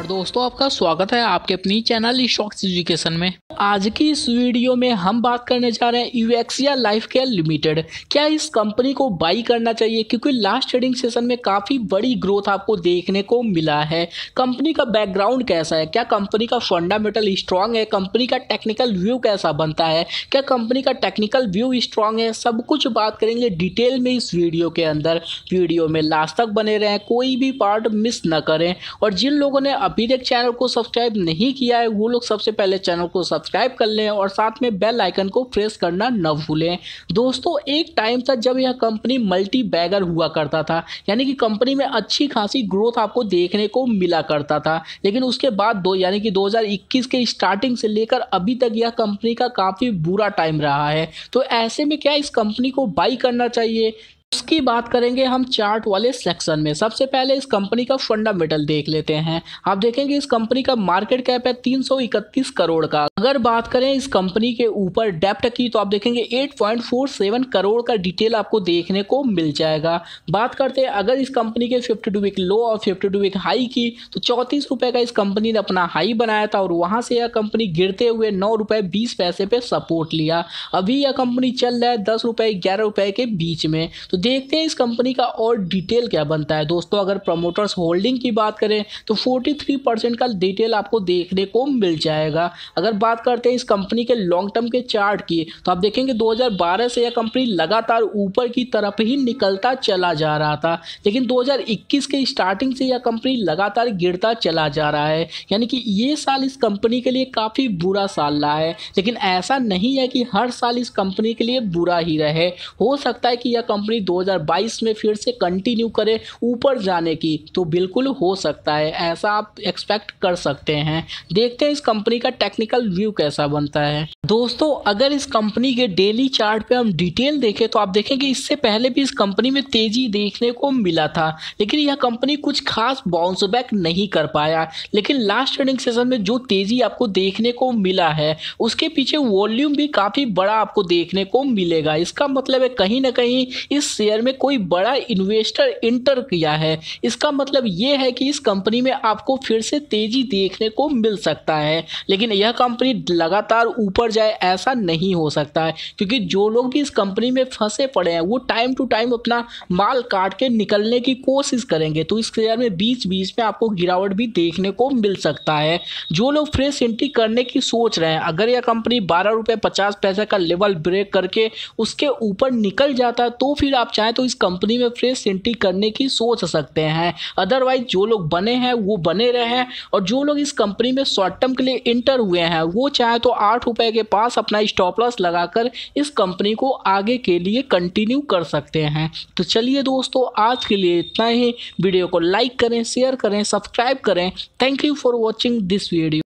नमस्कार दोस्तों आपका स्वागत है आपके अपनी चैनल शॉक्स एजुकेशन में आज की इस वीडियो में हम बात करने जा रहे हैं यूएक्सिया लाइफ केयर लिमिटेड क्या इस कंपनी को बाई करना चाहिए क्योंकि लास्ट ट्रेडिंग सेशन में काफ़ी बड़ी ग्रोथ आपको देखने को मिला है कंपनी का बैकग्राउंड कैसा है क्या कंपनी का फंडामेंटल स्ट्रांग है कंपनी का टेक्निकल व्यू कैसा बनता है क्या कंपनी का टेक्निकल व्यू स्ट्रांग है सब कुछ बात करेंगे डिटेल में इस वीडियो के अंदर वीडियो में लास्ट तक बने रहें कोई भी पार्ट मिस ना करें और जिन लोगों ने अभी तक चैनल को सब्सक्राइब नहीं किया है वो लोग सबसे पहले चैनल को सब्सक्राइब कर लें और साथ में बेल आइकन को प्रेस करना न भूलें दोस्तों एक टाइम था जब यह कंपनी मल्टी बैगर हुआ करता था यानी कि कंपनी में अच्छी खासी ग्रोथ आपको देखने को मिला करता था लेकिन उसके बाद दो यानी कि 2021 के स्टार्टिंग से लेकर अभी तक यह कंपनी का काफ़ी बुरा टाइम रहा है तो ऐसे में क्या इस कंपनी को बाई करना चाहिए उसकी बात करेंगे हम चार्ट वाले सेक्शन में सबसे पहले इस कंपनी का फंडामेंटल देख लेते हैं आप देखेंगे इस कंपनी का मार्केट कैप है 331 करोड़ का अगर बात करें इस कंपनी के ऊपर डेप्ट की तो आप देखेंगे 8.47 करोड़ का डिटेल आपको देखने को मिल जाएगा बात करते हैं अगर इस कंपनी के फिफ्टी टू वीक लो और फिफ्टी टू वीक हाई की तो चौंतीस का इस कंपनी ने अपना हाई बनाया था और वहां से यह कंपनी गिरते हुए नौ बीस पैसे पे सपोर्ट लिया अभी यह कंपनी चल रहा है दस ग्यारह के बीच में तो देखते हैं इस कंपनी का और डिटेल क्या बनता है दोस्तों अगर प्रमोटर्स होल्डिंग की बात करें तो 43 परसेंट का डिटेल आपको देखने को मिल जाएगा अगर बात करते हैं इस कंपनी के लॉन्ग टर्म के चार्ट की तो आप देखेंगे 2012 से यह कंपनी लगातार ऊपर की तरफ ही निकलता चला जा रहा था लेकिन इक्कीस के स्टार्टिंग से यह कंपनी लगातार गिरता चला जा रहा है यानी कि ये साल इस कंपनी के लिए काफ़ी बुरा साल रहा है लेकिन ऐसा नहीं है कि हर साल इस कंपनी के लिए बुरा ही रहे हो सकता है कि यह कंपनी 2022 में फिर से कंटिन्यू करे ऊपर जाने की तो बिल्कुल हो सकता है ऐसा आप एक्सपेक्ट कर सकते हैं देखते हैं इस कंपनी का टेक्निकल व्यू कैसा बनता है दोस्तों अगर इस कंपनी के डेली चार्ट पे हम डिटेल देखें तो आप देखेंगे इससे पहले भी इस कंपनी में तेजी देखने को मिला था लेकिन यह कंपनी कुछ खास बाउंस बैक नहीं कर पाया लेकिन लास्ट ट्रेडिंग सेशन में जो तेजी आपको देखने को मिला है उसके पीछे वॉल्यूम भी काफ़ी बड़ा आपको देखने को मिलेगा इसका मतलब है कहीं ना कहीं इस शेयर में कोई बड़ा इन्वेस्टर इंटर किया है इसका मतलब ये है कि इस कंपनी में आपको फिर से तेजी देखने को मिल सकता है लेकिन यह कंपनी लगातार ऊपर जाए ऐसा नहीं हो सकता है क्योंकि जो लोग भी इस कंपनी में फंसे पड़े हैं वो टाइम टू टाइम अपना माल काट के निकलने की कोशिश करेंगे तो इस शेयर में बीच बीच में आपको गिरावट भी देखने को मिल सकता है जो लोग फ्रेश एंट्री करने की सोच रहे हैं अगर यह कंपनी बारह रुपये पचास पैसे का लेवल ब्रेक करके उसके ऊपर निकल जाता है तो फिर आप आप चाहें तो इस कंपनी में फ्रेश एंट्री करने की सोच सकते हैं अदरवाइज जो लोग बने हैं वो बने रहे और जो लोग इस कंपनी में शॉर्ट टर्म के लिए इंटर हुए हैं वो चाहे तो आठ रुपए के पास अपना स्टॉप लॉस लगाकर इस कंपनी को आगे के लिए कंटिन्यू कर सकते हैं तो चलिए दोस्तों आज के लिए इतना ही वीडियो को लाइक करें शेयर करें सब्सक्राइब करें thank you for watching this video